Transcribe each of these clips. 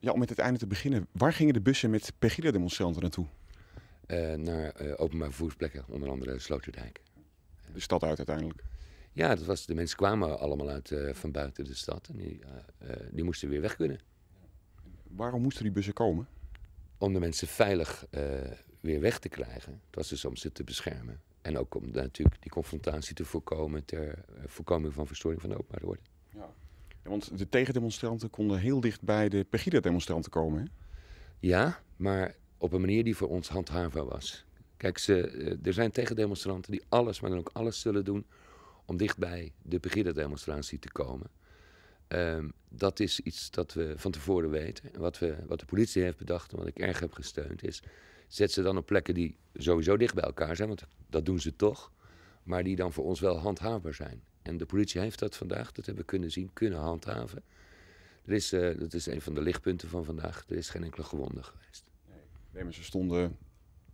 ja, om met het einde te beginnen. Waar gingen de bussen met Pegida-demonstranten naartoe? Uh, naar uh, eh, vervoersplekken, onder andere Sloterdijk. De stad uit uiteindelijk? Ja, dat was, de mensen kwamen allemaal uit eh, van buiten de stad en die, die, moesten weer weg kunnen. Waarom moesten die bussen komen? Om de mensen veilig weer weg te krijgen. Het was dus om ze te beschermen. En ook om natuurlijk die confrontatie te voorkomen ter voorkoming van verstoring van de openbare orde. Ja want de tegendemonstranten konden heel dicht bij de Pegida-demonstranten komen. Ja, maar op een manier die voor ons handhaafbaar was. Kijk, ze, eh, er zijn tegendemonstranten die alles, maar dan ook alles zullen doen om dicht bij de Pegida-demonstratie te komen. Ehm, dat is iets dat we van tevoren weten. En wat, we, wat de politie heeft bedacht en wat ik erg heb gesteund is... zet ze dan op plekken die sowieso dicht bij elkaar zijn, want dat doen ze toch... maar die dan voor ons wel handhaafbaar zijn. En de politie heeft dat vandaag, dat hebben we kunnen zien, kunnen handhaven. Er is, eh, dat is een van de lichtpunten van vandaag. Er is geen enkele gewonde geweest. Nee, maar ze stonden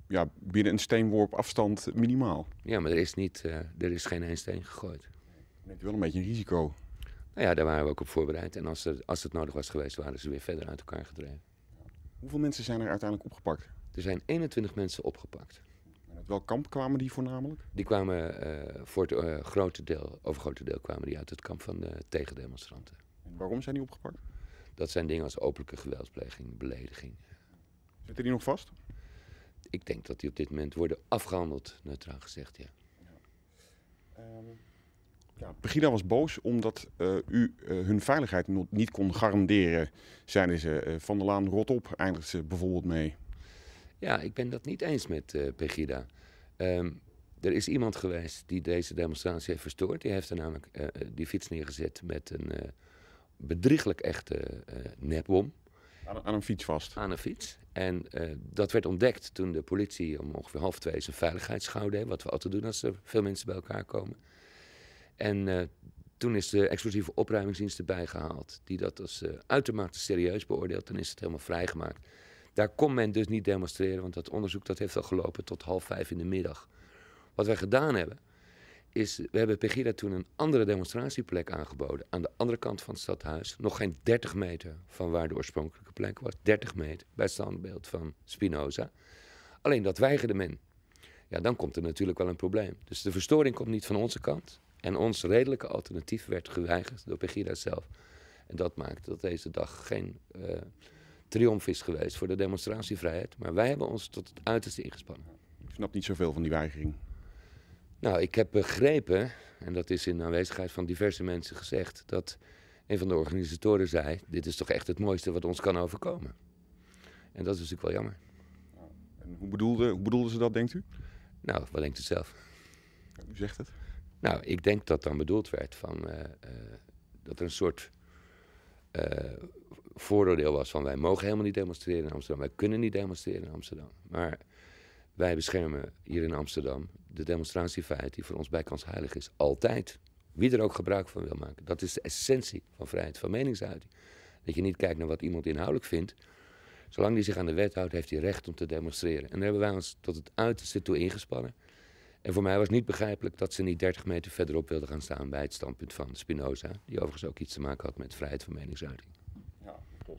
ja, binnen een steenworp afstand minimaal. Ja, maar er is, niet, eh, er is geen één steen gegooid. Je neemt wel een beetje een risico. Nou ja, daar waren we ook op voorbereid. En als, er, als het nodig was geweest, waren ze weer verder uit elkaar gedreven. Hoeveel mensen zijn er uiteindelijk opgepakt? Er zijn 21 mensen opgepakt. Uit welk kamp kwamen die voornamelijk? Die kwamen eh, voor het eh, grote deel, overgrote deel kwamen die uit het kamp van de tegendemonstranten. waarom zijn die opgepakt? Dat zijn dingen als openlijke geweldpleging, belediging. Zitten die nog vast? Ik denk dat die op dit moment worden afgehandeld, neutraal gezegd, ja. ja. Ehm, ja, was boos omdat eh, u hun veiligheid niet kon garanderen, zeiden ze. van der Laan, rot op, eindigde ze bijvoorbeeld mee. Ja, ik ben dat niet eens met eh, Pegida. Ehm, er is iemand geweest die deze demonstratie heeft verstoord. Die heeft er namelijk eh, eh, die fiets neergezet met een uh, bedrieglijk echte nepbom. Aan, aan, een fiets vast? Aan een fiets. En dat werd ontdekt toen de politie om ongeveer half twee zijn veiligheidsschouw deed. Wat we altijd doen als er veel mensen bij elkaar komen. En toen is de explosieve opruimingsdienst erbij gehaald. Die dat als uitermate serieus beoordeelt. Dan is het helemaal vrijgemaakt. Daar kon men dus niet demonstreren, want dat onderzoek dat heeft al gelopen tot half vijf in de middag. Wat wij gedaan hebben, is, we hebben Pegida toen een andere demonstratieplek aangeboden. Aan de andere kant van het stadhuis, nog geen 30 meter van waar de oorspronkelijke plek was. 30 meter, bij het standbeeld van Spinoza. Alleen dat weigerde men. Ja, dan komt er natuurlijk wel een probleem. Dus de verstoring komt niet van onze kant. En ons redelijke alternatief werd geweigerd door Pegida zelf. En dat maakt dat deze dag geen... Eh, triomf is geweest voor de demonstratievrijheid. Maar wij hebben ons tot het uiterste ingespannen. Ik snap niet zoveel van die weigering. Nou, ik heb begrepen, en dat is in aanwezigheid van diverse mensen gezegd, dat een van de organisatoren zei: Dit is toch echt het mooiste wat ons kan overkomen. En dat is natuurlijk wel jammer. En hoe, bedoelde, hoe bedoelde ze dat, denkt u? Nou, wat denkt u zelf? U zegt het. Nou, ik denk dat dan bedoeld werd van, eh, eh, dat er een soort eh, vooroordeel was van wij mogen helemaal niet demonstreren in Amsterdam, wij kunnen niet demonstreren in Amsterdam. Maar wij beschermen hier in Amsterdam de demonstratievrijheid die voor ons bijkans heilig is. Altijd. Wie er ook gebruik van wil maken. Dat is de essentie van vrijheid van meningsuiting. Dat je niet kijkt naar wat iemand inhoudelijk vindt. Zolang die zich aan de wet houdt, heeft hij recht om te demonstreren. En daar hebben wij ons tot het uiterste toe ingespannen. En voor mij was niet begrijpelijk dat ze niet 30 meter verderop wilden gaan staan bij het standpunt van Spinoza. Die overigens ook iets te maken had met vrijheid van meningsuiting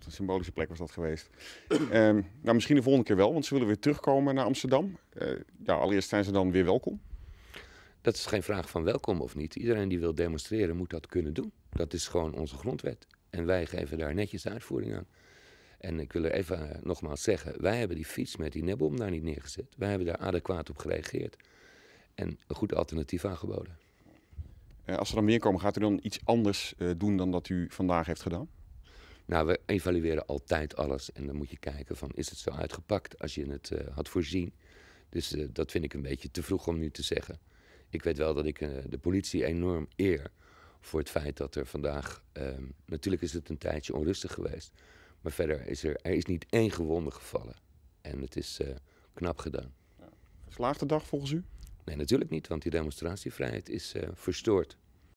een symbolische plek was dat geweest. Ehm, nou, misschien de volgende keer wel, want ze willen weer terugkomen naar Amsterdam. Eh, ja, allereerst zijn ze dan weer welkom. Dat is geen vraag van welkom of niet. Iedereen die wil demonstreren moet dat kunnen doen. Dat is gewoon onze grondwet. En wij geven daar netjes uitvoering aan. En ik wil er even eh, nogmaals zeggen: wij hebben die fiets met die nebom daar niet neergezet. Wij hebben daar adequaat op gereageerd. En een goed alternatief aangeboden. Eh, als ze dan meer komen, gaat u dan iets anders doen dan dat u vandaag heeft gedaan? Nou, we evalueren altijd alles. En dan moet je kijken van, is het zo uitgepakt als je het eh, had voorzien? Dus eh, dat vind ik een beetje te vroeg om nu te zeggen. Ik weet wel dat ik eh, de politie enorm eer voor het feit dat er vandaag... Ehm, natuurlijk is het een tijdje onrustig geweest. Maar verder is er, er is niet één gewonde gevallen. En het is knap gedaan. de dag volgens u? Nee, natuurlijk niet, want die demonstratievrijheid is verstoord.